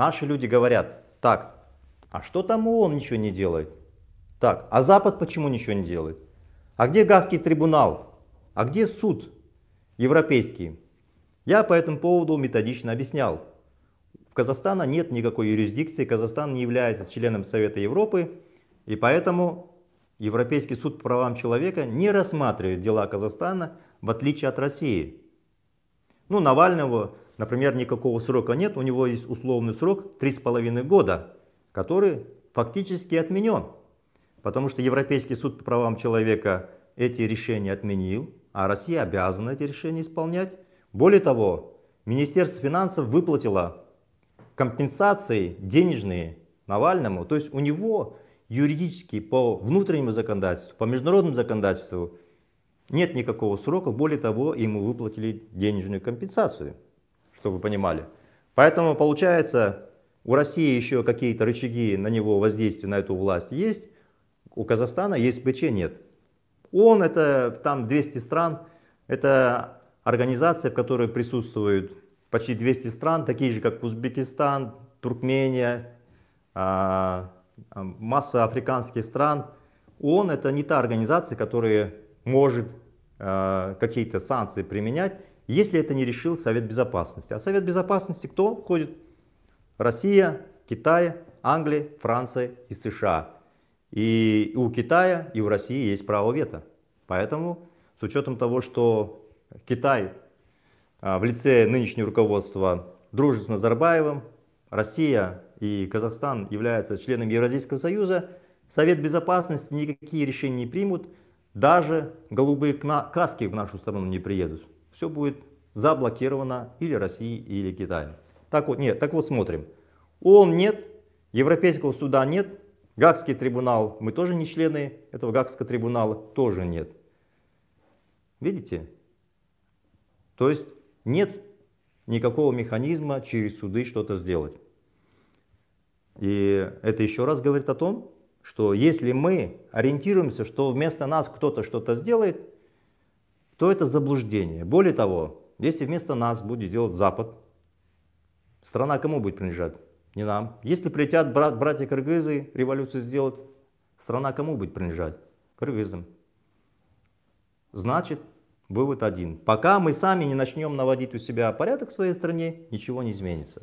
Наши люди говорят, так, а что там ООН ничего не делает? Так, а Запад почему ничего не делает? А где Гавский трибунал? А где суд европейский? Я по этому поводу методично объяснял. В Казахстана нет никакой юрисдикции, Казахстан не является членом Совета Европы, и поэтому Европейский суд по правам человека не рассматривает дела Казахстана, в отличие от России. Ну, Навального Например, никакого срока нет, у него есть условный срок 3,5 года, который фактически отменен. Потому что Европейский суд по правам человека эти решения отменил, а Россия обязана эти решения исполнять. Более того, Министерство финансов выплатило компенсации денежные Навальному. То есть у него юридически по внутреннему законодательству, по международному законодательству нет никакого срока. Более того, ему выплатили денежную компенсацию чтобы вы понимали. Поэтому получается, у России еще какие-то рычаги на него воздействия, на эту власть есть, у Казахстана есть ПЧ нет. ООН это там 200 стран, это организация, в которой присутствуют почти 200 стран, такие же как Узбекистан, Туркмения, а, масса африканских стран. ООН это не та организация, которая может а, какие-то санкции применять, если это не решил Совет Безопасности. А Совет Безопасности кто входит? Россия, Китай, Англия, Франция и США. И у Китая, и у России есть право вето. Поэтому с учетом того, что Китай а, в лице нынешнего руководства дружит с Назарбаевым, Россия и Казахстан являются членами Евразийского союза, Совет Безопасности никакие решения не примут, даже голубые каски в нашу страну не приедут все будет заблокировано или Россией, или Китаем. Так вот, нет, так вот смотрим. ООН нет, Европейского суда нет, Гагский трибунал, мы тоже не члены этого Гагского трибунала, тоже нет. Видите? То есть нет никакого механизма через суды что-то сделать. И это еще раз говорит о том, что если мы ориентируемся, что вместо нас кто-то что-то сделает, то это заблуждение. Более того, если вместо нас будет делать Запад, страна кому будет принадлежать? Не нам. Если прилетят брат, братья кыргызы революцию сделать, страна кому будет принадлежать? Кыргызам. Значит, вывод один. Пока мы сами не начнем наводить у себя порядок в своей стране, ничего не изменится.